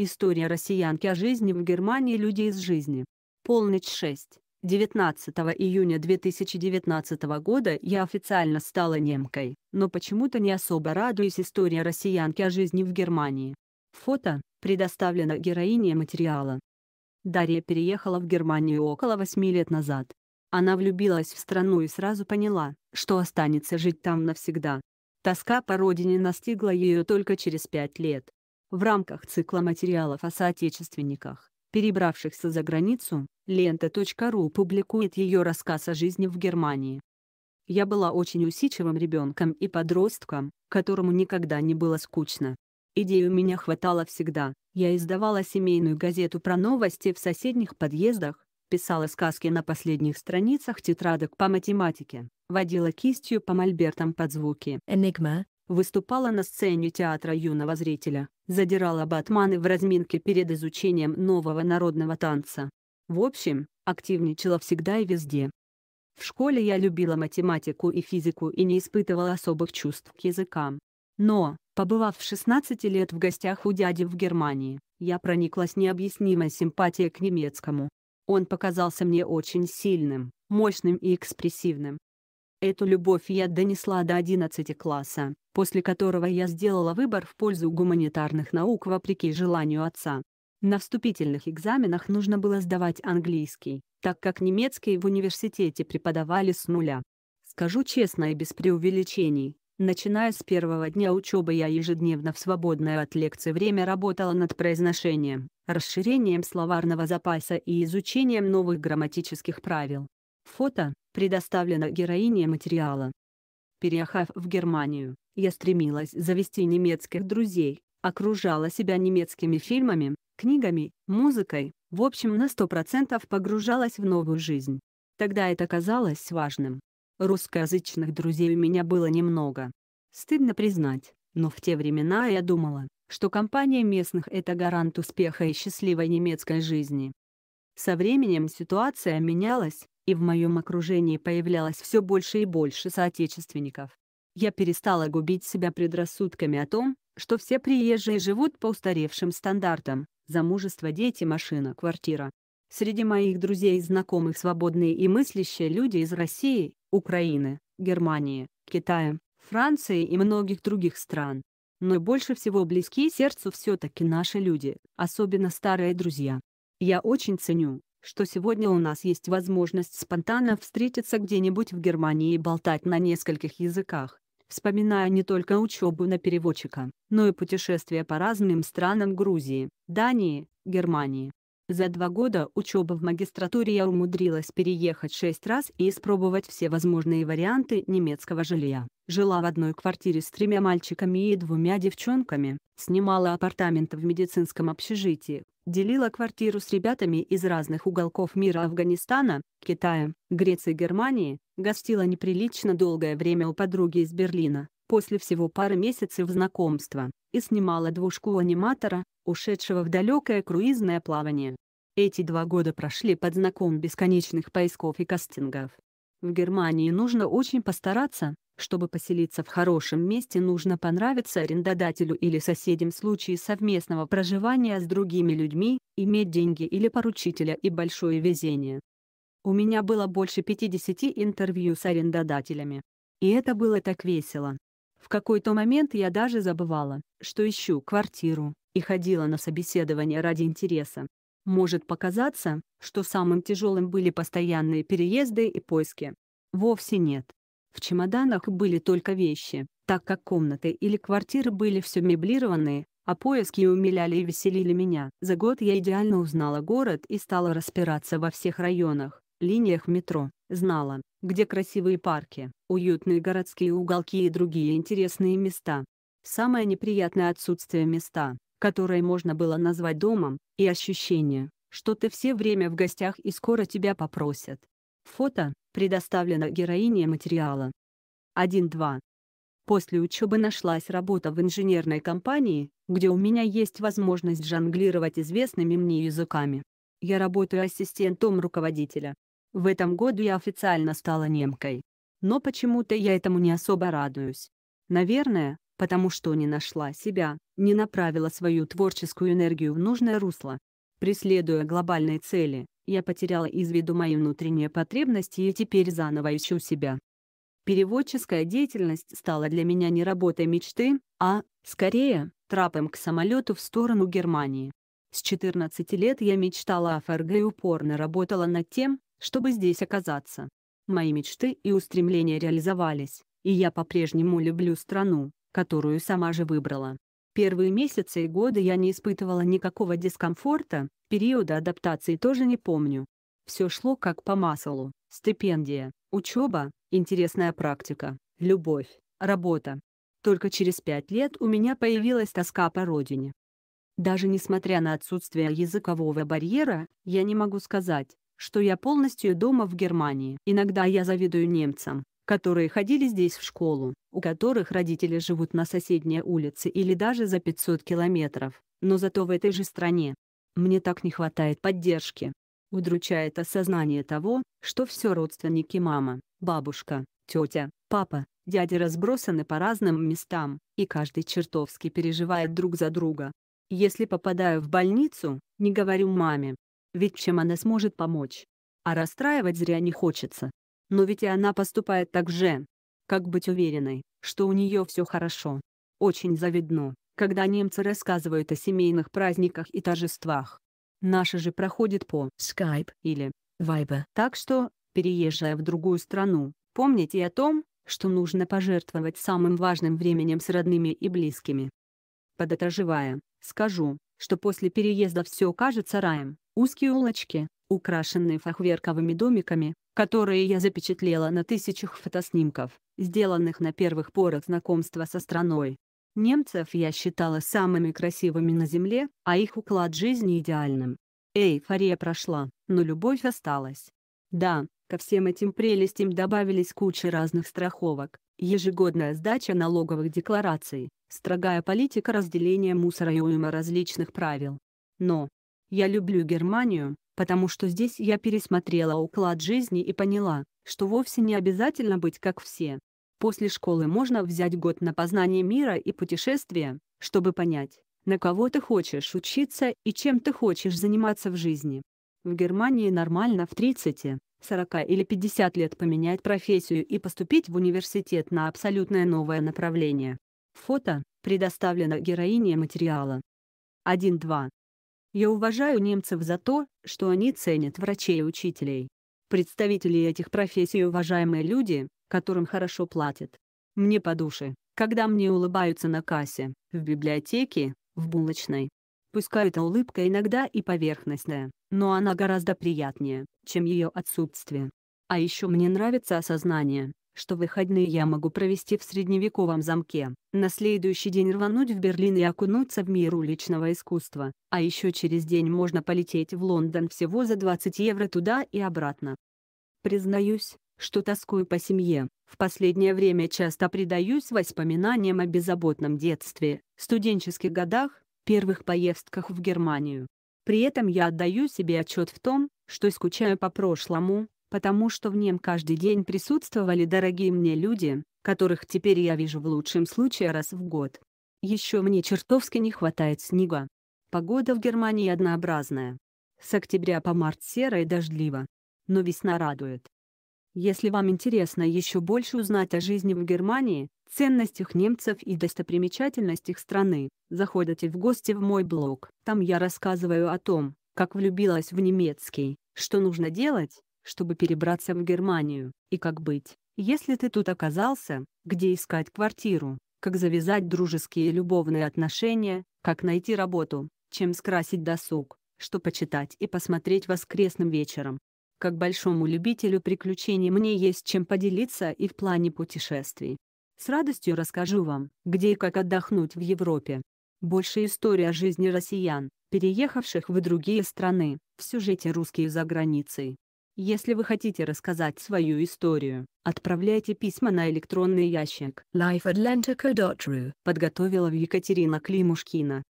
История россиянки о жизни в Германии «Люди из жизни». Полночь 6. 19 июня 2019 года я официально стала немкой, но почему-то не особо радуюсь истории россиянки о жизни в Германии. Фото предоставлено героине материала. Дарья переехала в Германию около 8 лет назад. Она влюбилась в страну и сразу поняла, что останется жить там навсегда. Тоска по родине настигла ее только через пять лет. В рамках цикла материалов о соотечественниках, перебравшихся за границу, лента.ру публикует ее рассказ о жизни в Германии. Я была очень усидчивым ребенком и подростком, которому никогда не было скучно. Идей у меня хватало всегда, я издавала семейную газету про новости в соседних подъездах, писала сказки на последних страницах тетрадок по математике, водила кистью по мольбертам под звуки «Энигма», выступала на сцене театра юного зрителя, задирала батманы в разминке перед изучением нового народного танца. В общем, активничала всегда и везде. В школе я любила математику и физику и не испытывала особых чувств к языкам. Но, побывав в 16 лет в гостях у дяди в Германии, я прониклась необъяснимой симпатией к немецкому. Он показался мне очень сильным, мощным и экспрессивным. Эту любовь я донесла до 11 класса, после которого я сделала выбор в пользу гуманитарных наук вопреки желанию отца. На вступительных экзаменах нужно было сдавать английский, так как немецкий в университете преподавали с нуля. Скажу честно и без преувеличений, начиная с первого дня учебы я ежедневно в свободное от лекций время работала над произношением, расширением словарного запаса и изучением новых грамматических правил. Фото предоставлена героине материала. Переехав в Германию, я стремилась завести немецких друзей, окружала себя немецкими фильмами, книгами, музыкой, в общем на сто процентов погружалась в новую жизнь. Тогда это казалось важным. Русскоязычных друзей у меня было немного. Стыдно признать, но в те времена я думала, что компания местных – это гарант успеха и счастливой немецкой жизни. Со временем ситуация менялась, и в моем окружении появлялось все больше и больше соотечественников. Я перестала губить себя предрассудками о том, что все приезжие живут по устаревшим стандартам – замужество, дети, машина, квартира. Среди моих друзей и знакомых свободные и мыслящие люди из России, Украины, Германии, Китая, Франции и многих других стран. Но больше всего близки сердцу все-таки наши люди, особенно старые друзья. Я очень ценю, что сегодня у нас есть возможность спонтанно встретиться где-нибудь в Германии и болтать на нескольких языках, вспоминая не только учебу на переводчика, но и путешествия по разным странам Грузии, Дании, Германии. За два года учебы в магистратуре я умудрилась переехать шесть раз и испробовать все возможные варианты немецкого жилья. Жила в одной квартире с тремя мальчиками и двумя девчонками, снимала апартамент в медицинском общежитии, делила квартиру с ребятами из разных уголков мира Афганистана, Китая, Греции Германии, гостила неприлично долгое время у подруги из Берлина, после всего пары месяцев знакомства, и снимала двушку аниматора, ушедшего в далекое круизное плавание. Эти два года прошли под знаком бесконечных поисков и кастингов, в Германии нужно очень постараться, чтобы поселиться в хорошем месте, нужно понравиться арендодателю или соседям в случае совместного проживания с другими людьми, иметь деньги или поручителя и большое везение. У меня было больше 50 интервью с арендодателями. И это было так весело. В какой-то момент я даже забывала, что ищу квартиру, и ходила на собеседование ради интереса. Может показаться, что самым тяжелым были постоянные переезды и поиски. Вовсе нет. В чемоданах были только вещи, так как комнаты или квартиры были все меблированные, а поиски умиляли и веселили меня. За год я идеально узнала город и стала распираться во всех районах, линиях метро, знала, где красивые парки, уютные городские уголки и другие интересные места. Самое неприятное отсутствие места, которое можно было назвать домом, и ощущение, что ты все время в гостях и скоро тебя попросят. Фото предоставлено героине материала. 1.2. После учебы нашлась работа в инженерной компании, где у меня есть возможность жонглировать известными мне языками. Я работаю ассистентом руководителя. В этом году я официально стала немкой. Но почему-то я этому не особо радуюсь. Наверное, потому что не нашла себя, не направила свою творческую энергию в нужное русло. Преследуя глобальные цели, я потеряла из виду мои внутренние потребности и теперь заново ищу себя. Переводческая деятельность стала для меня не работой мечты, а, скорее, трапом к самолету в сторону Германии. С 14 лет я мечтала о ФРГ и упорно работала над тем, чтобы здесь оказаться. Мои мечты и устремления реализовались, и я по-прежнему люблю страну, которую сама же выбрала. Первые месяцы и годы я не испытывала никакого дискомфорта, периода адаптации тоже не помню. Все шло как по маслу. Стипендия, учеба, интересная практика, любовь, работа. Только через пять лет у меня появилась тоска по родине. Даже несмотря на отсутствие языкового барьера, я не могу сказать, что я полностью дома в Германии. Иногда я завидую немцам, которые ходили здесь в школу, у которых родители живут на соседней улице или даже за 500 километров, но зато в этой же стране. Мне так не хватает поддержки. Удручает осознание того, что все родственники мама, бабушка, тетя, папа, дяди разбросаны по разным местам, и каждый чертовски переживает друг за друга. Если попадаю в больницу, не говорю маме. Ведь чем она сможет помочь? А расстраивать зря не хочется. Но ведь и она поступает так же. Как быть уверенной, что у нее все хорошо? Очень завидно, когда немцы рассказывают о семейных праздниках и торжествах. Наши же проходят по Skype или Viber. Так что, переезжая в другую страну, помните о том, что нужно пожертвовать самым важным временем с родными и близкими. Подотоживая, скажу, что после переезда все кажется раем, узкие улочки, украшенные фахверковыми домиками, которые я запечатлела на тысячах фотоснимков, сделанных на первых порах знакомства со страной. Немцев я считала самыми красивыми на земле, а их уклад жизни идеальным. Эйфория прошла, но любовь осталась. Да, ко всем этим прелестям добавились куча разных страховок, ежегодная сдача налоговых деклараций, строгая политика разделения мусора и уйма различных правил. Но я люблю Германию, потому что здесь я пересмотрела уклад жизни и поняла, что вовсе не обязательно быть как все. После школы можно взять год на познание мира и путешествия, чтобы понять, на кого ты хочешь учиться и чем ты хочешь заниматься в жизни. В Германии нормально в 30, 40 или 50 лет поменять профессию и поступить в университет на абсолютное новое направление. Фото предоставлено героине материала. 1 2 я уважаю немцев за то, что они ценят врачей и учителей. Представители этих профессий уважаемые люди, которым хорошо платят. Мне по душе, когда мне улыбаются на кассе, в библиотеке, в булочной. Пускай эта улыбка иногда и поверхностная, но она гораздо приятнее, чем ее отсутствие. А еще мне нравится осознание, что выходные я могу провести в средневековом замке, на следующий день рвануть в Берлин и окунуться в мир уличного искусства, а еще через день можно полететь в Лондон всего за 20 евро туда и обратно. Признаюсь, что тоскую по семье, в последнее время часто предаюсь воспоминаниям о беззаботном детстве, студенческих годах, первых поездках в Германию. При этом я отдаю себе отчет в том, что скучаю по прошлому, потому что в нем каждый день присутствовали дорогие мне люди, которых теперь я вижу в лучшем случае раз в год. Еще мне чертовски не хватает снега. Погода в Германии однообразная. С октября по март серо и дождливо. Но весна радует. Если вам интересно еще больше узнать о жизни в Германии, ценностях немцев и достопримечательностях страны, заходите в гости в мой блог. Там я рассказываю о том, как влюбилась в немецкий, что нужно делать, чтобы перебраться в Германию, и как быть, если ты тут оказался, где искать квартиру, как завязать дружеские и любовные отношения, как найти работу, чем скрасить досуг, что почитать и посмотреть воскресным вечером. Как большому любителю приключений мне есть чем поделиться и в плане путешествий. С радостью расскажу вам, где и как отдохнуть в Европе. Больше история жизни россиян, переехавших в другие страны, в сюжете «Русские за границей». Если вы хотите рассказать свою историю, отправляйте письма на электронный ящик lifeatlantica.ru. Подготовила Екатерина Климушкина.